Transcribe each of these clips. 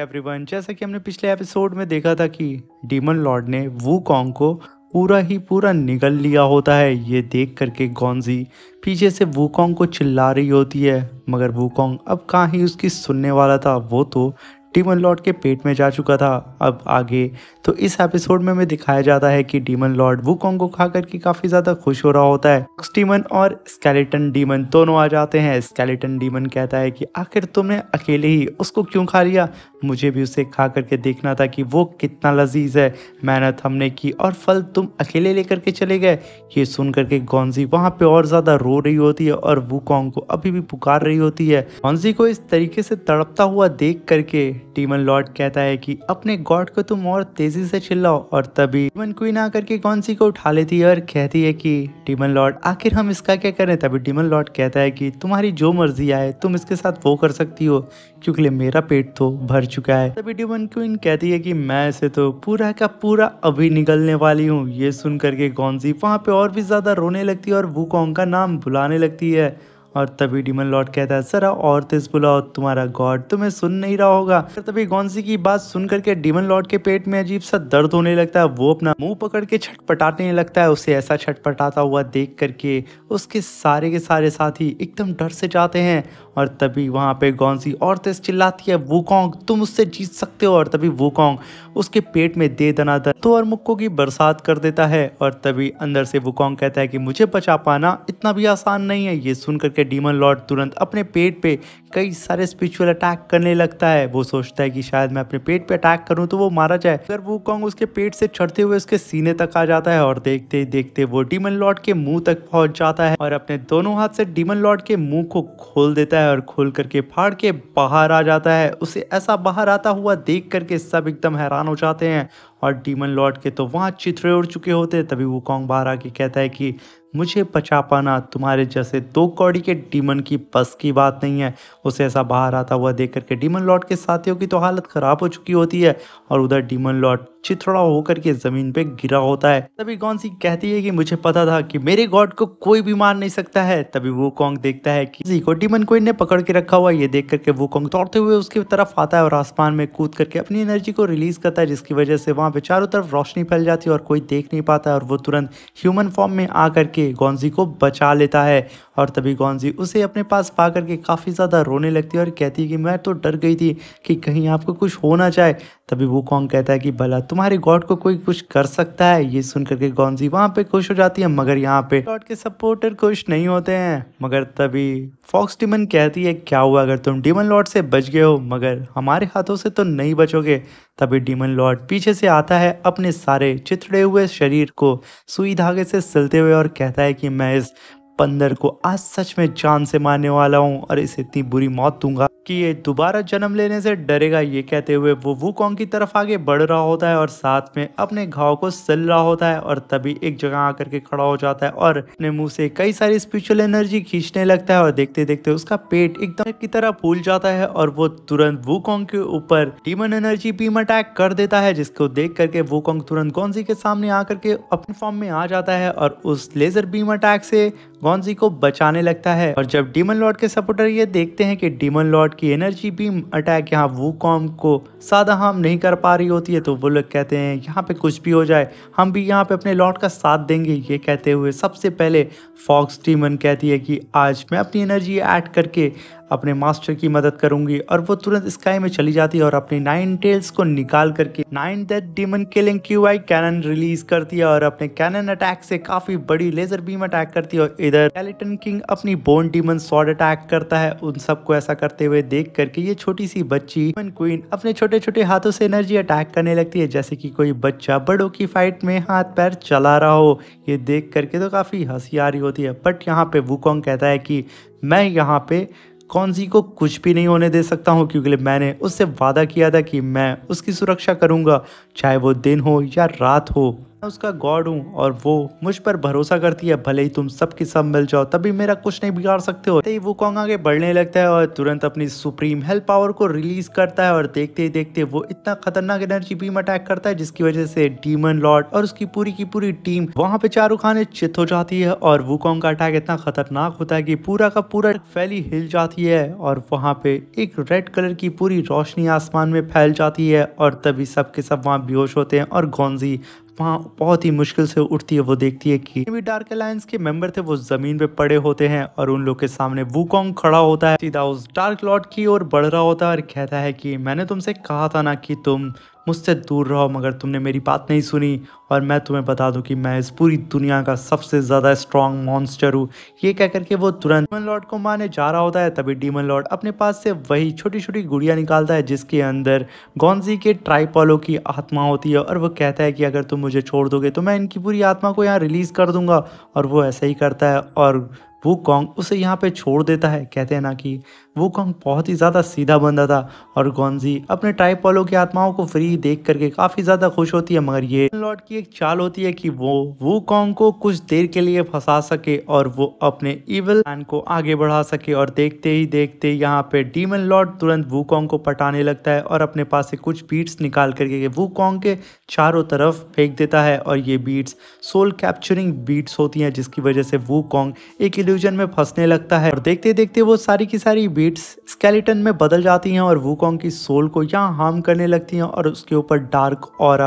everyone जैसा कि हमने पिछले एपिसोड में देखा था कि डीमन लॉर्ड ने वू कॉन्ग को पूरा ही पूरा निगल लिया होता है ये देख करके गौनजी पीछे से वू कॉन्ग को चिल्ला रही होती है मगर वू कॉन्ग अब कहाँ ही उसकी सुनने वाला था वो तो डीमन लॉर्ड के पेट में जा चुका था अब आगे तो इस एपिसोड में हमें दिखाया जाता है कि डीमन लॉर्ड वू कॉन्ग को खा करके काफ़ी ज़्यादा खुश हो रहा होता है डीमन और स्केलेटन डीमन दोनों आ जाते हैं स्केलेटन डीमन कहता है कि आखिर तुमने अकेले ही उसको क्यों खा लिया मुझे भी उसे खा करके देखना था कि वो कितना लजीज है मेहनत हमने की और फल तुम अकेले लेकर के चले गए ये सुन करके गौन्जी वहाँ पे और ज़्यादा रो रही होती है और वो कॉन्ग को अभी भी पुकार रही होती है गौन्जी को इस तरीके से तड़पता हुआ देख करके टीमन लॉर्ड कहता है की अपने गॉड को तुम और तेजी से चिल्लाओ और तभी टीमन क्वीन आकर के गौन्जी को उठा लेती है और कहती है की टीमन लॉर्ड आखिर हम इसका क्या करें तभी टीमन लॉर्ड कहता है की तुम्हारी जो मर्जी आए तुम इसके साथ वो कर सकती हो क्योंकि मेरा पेट तो भर चुका है तभी तो वन क्वीन कहती है कि मैं इसे तो पूरा का पूरा अभी निकलने वाली हूँ ये सुन करके गौनजी वहाँ पे और भी ज्यादा रोने लगती है और वो कौन का नाम बुलाने लगती है और तभी डिमन लॉर्ड कहता है सर और तेज बुलाओ तुम्हारा गॉड तुम्हें सुन नहीं रहा होगा तभी गौनसी की बात सुन करके डिमन लॉर्ड के पेट में अजीब सा दर्द होने लगता है वो अपना मुंह पकड़ के छटपटाने लगता है उसे ऐसा छटपटाता हुआ देख करके उसके सारे के सारे साथी एकदम डर से जाते हैं और तभी वहाँ पे गौनसी और तेज चिल्लाती है वूकोंग तुम उससे जीत सकते हो और तभी वूकोंग उसके पेट में दे दर तो और मुक्को की बरसात कर देता है और तभी अंदर से वुकोंग कहता है कि मुझे बचा पाना इतना भी आसान नहीं है ये सुन करके डीमन लॉर्ड तुरंत अपने पेट पे कई सारे स्पिरिचुअल अटैक करने लगता है वो सोचता है कि शायद मैं अपने पेट पे अटैक करूं तो वो मारा जाए अगर वो कॉन्ग उसके पेट से चढ़ते हुए उसके सीने तक आ जाता है और देखते ही देखते वो डीमन लॉर्ड के मुंह तक पहुंच जाता है और अपने दोनों हाथ से डीमन लॉर्ड के मुंह को खोल देता है है और खोल करके फाड़ के बाहर आ जाता है उसे ऐसा बाहर आता हुआ देख करके सब एकदम हैरान हो जाते हैं और डीमन लॉर्ड के तो वहाँ चित्रे उड़ चुके होते तभी वो कॉन्ग बाहर आके कहता है कि मुझे बचा पाना तुम्हारे जैसे दो कौड़ी के डीमन की बस की बात नहीं है उसे ऐसा बाहर आता हुआ देख करके डीमन लॉर्ड के साथियों की तो हालत ख़राब हो चुकी होती है और उधर डीमन लॉर्ड चिथड़ा होकर के ज़मीन पे गिरा होता है तभी कौन सी कहती है कि मुझे पता था कि मेरे गॉड को कोई भी मार नहीं सकता है तभी वो कॉन्ग देखता है कि किसी को डीमन को इन्हें पकड़ के रखा हुआ ये देख करके वो कॉन्ग दौड़ते हुए उसकी तरफ आता है और आसमान में कूद करके अपनी एनर्जी को रिलीज करता है जिसकी वजह से वहाँ पे चारों तरफ रोशनी फैल जाती है और कोई देख नहीं पाता है और वो तुरंत ह्यूमन फॉर्म में आकर के गोंजी को बचा लेता है और तभी गौनजी उसे अपने पास पा करके काफ़ी ज़्यादा रोने लगती है और कहती है कि मैं तो डर गई थी कि कहीं आपको कुछ हो ना तभी वो कौन कहता है कि भला तुम्हारे गॉड को कोई कुछ कर सकता है ये सुन करके गौनजी वहाँ पे खुश हो जाती है मगर यहाँ पे गॉड के सपोर्टर खुश नहीं होते हैं मगर तभी फॉक्स डिमन कहती है क्या हुआ अगर तुम डिमन लॉर्ड से बच गए हो मगर हमारे हाथों से तो नहीं बचोगे तभी डिमन लॉर्ड पीछे से आता है अपने सारे चितड़े हुए शरीर को सुई धागे से सिलते हुए और कहता है कि मैं इस पंदर को आज सच में जान से मारने वाला हूँ और इसे इतनी बुरी मौत दूंगा कि ये दोबारा जन्म लेने से डरेगा ये कहते हुए वो कॉन्ग की तरफ आगे बढ़ रहा होता है और साथ में अपने घाव को सिल रहा होता है और तभी एक जगह आकर के खड़ा हो जाता है और अपने मुंह से कई सारी स्पिरिचुअल एनर्जी खींचने लगता है और देखते देखते उसका पेट एकदम की तरह फूल जाता है और वो तुरंत कॉन्ग के ऊपर डीमन एनर्जी बीम अटैक कर देता है जिसको देख करके कॉन्ग तुरंत गोंजी के सामने आकर के अपने फॉर्म में आ जाता है और उस लेजर बीम अटैक से बॉन्जी को बचाने लगता है और जब डीमन लॉर्ड के सपोर्टर ये देखते हैं कि डीमन लॉर्ड की एनर्जी बीम अटैक यहाँ वो कॉम को सादा हम नहीं कर पा रही होती है तो वो लोग कहते हैं यहाँ पे कुछ भी हो जाए हम भी यहाँ पे अपने लॉर्ड का साथ देंगे ये कहते हुए सबसे पहले फॉक्स डीमन कहती है कि आज मैं अपनी एनर्जी ऐड करके अपने मास्टर की मदद करूंगी और वो तुरंत स्काई में चली जाती है और अपनी नाइन टेल्स को निकाल करके nine death demon killing Q I cannon release करती है और अपने कैनन अटैक से काफी बड़ी लेजर बीम अटैक करती है और इधर एलिटन किंग अपनी बोन डीमन सॉर्ड अटैक करता है उन सबको ऐसा करते हुए देख करके ये छोटी सी बच्ची डीमन क्वीन अपने छोटे छोटे हाथों से एनर्जी अटैक करने लगती है जैसे की कोई बच्चा बड़ों की फाइट में हाथ पैर चला रहा हो ये देख करके तो काफी हंसी आ रही होती है बट यहाँ पे वुकोंग कहता है कि मैं यहाँ पे कौनसी को कुछ भी नहीं होने दे सकता हूँ क्योंकि मैंने उससे वादा किया था कि मैं उसकी सुरक्षा करूँगा चाहे वो दिन हो या रात हो मैं उसका गॉड हूँ और वो मुझ पर भरोसा करती है भले ही तुम सब की सब मिल जाओ तभी मेरा कुछ नहीं बिगाड़ सकते हो वो कॉन्ग आगे बढ़ने लगता है और तुरंत अपनी सुप्रीम हेल्थ पावर को रिलीज करता है और देखते ही देखते वो इतना खतरनाक एनर्जी बीम अटैक करता है जिसकी वजह से डीमन लॉर्ड और उसकी पूरी की पूरी टीम वहाँ पे चारू खाने चित हो जाती है और वो कॉन्ग का अटैक इतना खतरनाक होता है की पूरा का पूरा फैली हिल जाती है और वहाँ पे एक रेड कलर की पूरी रोशनी आसमान में फैल जाती है और तभी सबके सब वहाँ बेहोश होते हैं और गोंजी वहाँ बहुत ही मुश्किल से उठती है वो देखती है कि भी डार्क अलायंस के मेंबर थे वो जमीन पे पड़े होते हैं और उन लोग के सामने वूकॉन्ग खड़ा होता है सीधा उस डार्क लॉर्ड की ओर बढ़ रहा होता है और कहता है कि मैंने तुमसे कहा था ना कि तुम मुझसे दूर रहो मगर तुमने मेरी बात नहीं सुनी और मैं तुम्हें बता दूं कि मैं इस पूरी दुनिया का सबसे ज़्यादा स्ट्रॉन्ग मॉन्स्टर हूँ ये कह करके वो तुरंत डीमन लॉर्ड को मारने जा रहा होता है तभी डीमन लॉर्ड अपने पास से वही छोटी छोटी गुड़िया निकालता है जिसके अंदर गोंजी के ट्राईपोलो की आत्मा होती है और वो कहता है कि अगर तुम मुझे छोड़ दोगे तो मैं इनकी पूरी आत्मा को यहाँ रिलीज़ कर दूंगा और वो ऐसा ही करता है और वो कॉन्ग उसे यहाँ पे छोड़ देता है कहते हैं ना कि वो कॉन्ग बहुत ही ज़्यादा सीधा बंदा था और गॉन्जी अपने ट्राइप वालों की आत्माओं को फ्री देख करके काफ़ी ज़्यादा खुश होती है मगर ये लॉर्ड की एक चाल होती है कि वो वो कॉन्ग को कुछ देर के लिए फंसा सके और वो अपने इवल प्लान को आगे बढ़ा सके और देखते ही देखते यहाँ पे डीमन लॉर्ड तुरंत वू कॉन्ग को पटाने लगता है और अपने पास से कुछ बीट्स निकाल करके वू कॉन्ग के चारों तरफ फेंक देता है और ये बीट्स सोल कैप्चरिंग बीट्स होती हैं जिसकी वजह से वू कॉन्ग एक इल्यूजन में फंसने लगता है और देखते देखते वो सारी की सारी बीट्स स्केलेटन में बदल जाती हैं और वूकॉन्ग की सोल को यहाँ हार्म करने लगती हैं और उसके ऊपर डार्क और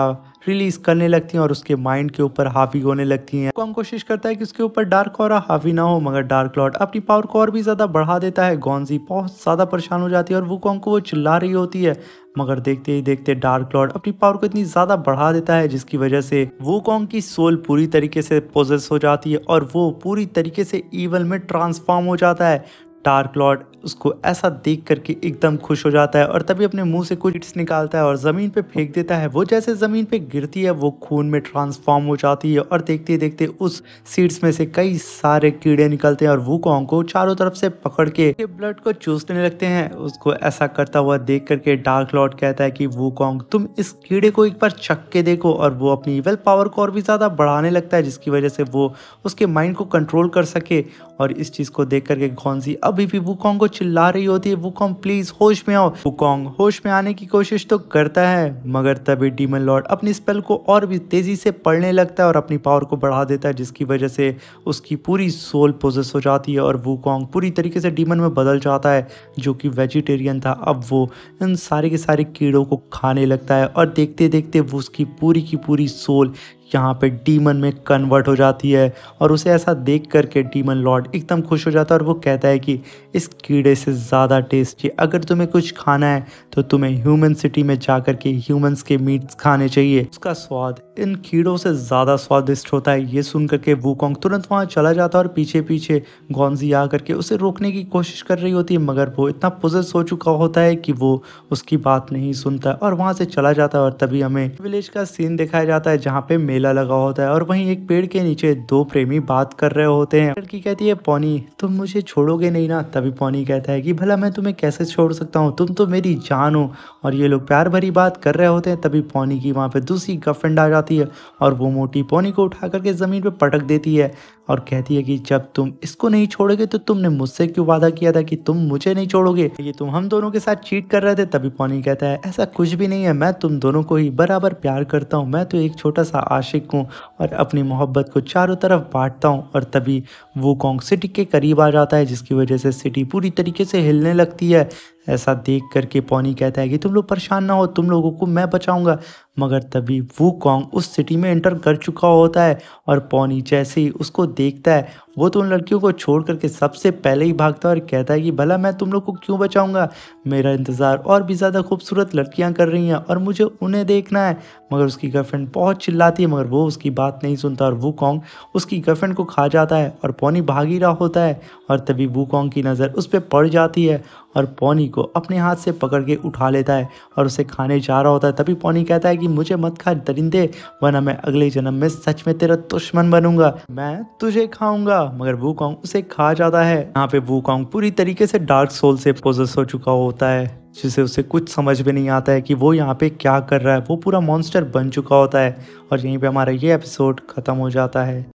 रिलीज करने लगती हैं और उसके माइंड के ऊपर हावी होने लगती हैं कॉम कोशिश करता है कि उसके ऊपर डार्क और हावी ना हो मगर डार्क लॉर्ड अपनी पावर को और भी ज़्यादा बढ़ा देता है गौनजी बहुत ज़्यादा परेशान हो जाती है और वो कॉम को वो चिल्ला रही होती है मगर देखते ही देखते डार्क लॉर्ड अपनी पावर को इतनी ज़्यादा बढ़ा देता है जिसकी वजह से वो कॉन्ग की सोल पूरी तरीके से पोजेस हो जाती है और वो पूरी तरीके से ईवल में ट्रांसफॉर्म हो जाता है डार्क लॉर्ड उसको ऐसा देख करके एकदम खुश हो जाता है और तभी अपने मुंह से कुछ निकालता है और ज़मीन पे फेंक देता है वो जैसे ज़मीन पे गिरती है वो खून में ट्रांसफॉर्म हो जाती है और देखते देखते उस सीड्स में से कई सारे कीड़े निकलते हैं और वो कॉन्ग को चारों तरफ से पकड़ के ब्लड को चूसने लगते हैं उसको ऐसा करता हुआ देख करके डार्क लॉर्ड कहता है कि वो कॉन्ग तुम इस कीड़े को एक बार चक के देखो और वो अपनी वेल पावर को और भी ज़्यादा बढ़ाने लगता है जिसकी वजह से वो उसके माइंड को कंट्रोल कर सके और इस चीज़ को देख करके घौनसी अब अभी भी वुकोंग को चिल्ला रही होती है वुकोंग प्लीज होश में आओ वुकोंग होश में आने की कोशिश तो करता है मगर तभी डीमन लॉर्ड अपनी स्पेल को और भी तेजी से पढ़ने लगता है और अपनी पावर को बढ़ा देता है जिसकी वजह से उसकी पूरी सोल पोजेस हो जाती है और वुकोंग पूरी तरीके से डीमन में बदल जाता है जो कि वेजिटेरियन था अब वो इन सारे के सारे कीड़ों को खाने लगता है और देखते देखते वो उसकी पूरी की पूरी सोल यहाँ पे डीमन में कन्वर्ट हो जाती है और उसे ऐसा देख करके डीमन लॉर्ड एकदम खुश हो जाता है और वो कहता है कि इस कीड़े से ज़्यादा टेस्टी अगर तुम्हें कुछ खाना है तो तुम्हें ह्यूमन सिटी में जा कर के ह्यूमन्स के मीट्स खाने चाहिए उसका स्वाद इन कीड़ों से ज़्यादा स्वादिष्ट होता है ये सुन करके वूकोंग तुरंत वहाँ चला जाता है और पीछे पीछे गोंजी आ करके उसे रोकने की कोशिश कर रही होती है मगर वो इतना पुजस हो चुका होता है कि वो उसकी बात नहीं सुनता और वहाँ से चला जाता है और तभी हमें विलेज का सीन दिखाया जाता है जहाँ पे मेला मेला लगा होता है और वहीं एक पेड़ के नीचे दो प्रेमी बात कर रहे होते हैं लड़की कहती है पौनी तुम मुझे छोड़ोगे नहीं ना तभी पौनी कहता है कि भला मैं तुम्हें कैसे छोड़ सकता हूँ तुम तो मेरी जान हो और ये लोग प्यार भरी बात कर रहे होते हैं तभी पौनी की वहाँ पर दूसरी गर्लफ्रेंड आ जाती है और वो मोटी पौनी को उठा करके ज़मीन पर पटक देती है और कहती है कि जब तुम इसको नहीं छोड़ोगे तो तुमने मुझसे क्यों वादा किया था कि तुम मुझे नहीं छोड़ोगे ये तुम हम दोनों के साथ चीट कर रहे थे तभी पॉनी कहता है ऐसा कुछ भी नहीं है मैं तुम दोनों को ही बराबर प्यार करता हूँ मैं तो एक छोटा सा आशिक हूँ और अपनी मोहब्बत को चारों तरफ बांटता हूँ और तभी वो कॉन्ग सिटी के करीब आ जाता है जिसकी वजह से सिटी पूरी तरीके से हिलने लगती है ऐसा देख करके पौनी कहता है कि तुम लोग परेशान ना हो तुम लोगों को मैं बचाऊंगा मगर तभी वो कॉन्ग उस सिटी में एंटर कर चुका होता है और पौनी जैसे ही उसको देखता है वो तो उन लड़कियों को छोड़ करके सबसे पहले ही भागता है और कहता है कि भला मैं तुम लोग को क्यों बचाऊंगा मेरा इंतज़ार और भी ज़्यादा खूबसूरत लड़कियां कर रही हैं और मुझे उन्हें देखना है मगर उसकी गर्लफ्रेंड बहुत चिल्लाती है मगर वो उसकी बात नहीं सुनता और वो कॉन्ग उसकी गर्लफ्रेंड को खा जाता है और पौनी भाग ही रहा होता है और तभी वो कॉन्ग की नज़र उस पर पड़ जाती है और पौनी को अपने हाथ से पकड़ के उठा लेता है और उसे खाने जा रहा होता है तभी पौनी कहता है कि कि मुझे मत खा दरिंदे वरना मैं अगले जन्म में सच में तेरा दुश्मन बनूंगा मैं तुझे खाऊंगा मगर वो कॉन्ग उसे खा जाता है यहाँ पे वो कॉन्ग पूरी तरीके से डार्क सोल से पोजस हो चुका होता है जिसे उसे कुछ समझ भी नहीं आता है कि वो यहाँ पे क्या कर रहा है वो पूरा मॉन्स्टर बन चुका होता है और यहीं पे हमारा ये एपिसोड ख़त्म हो जाता है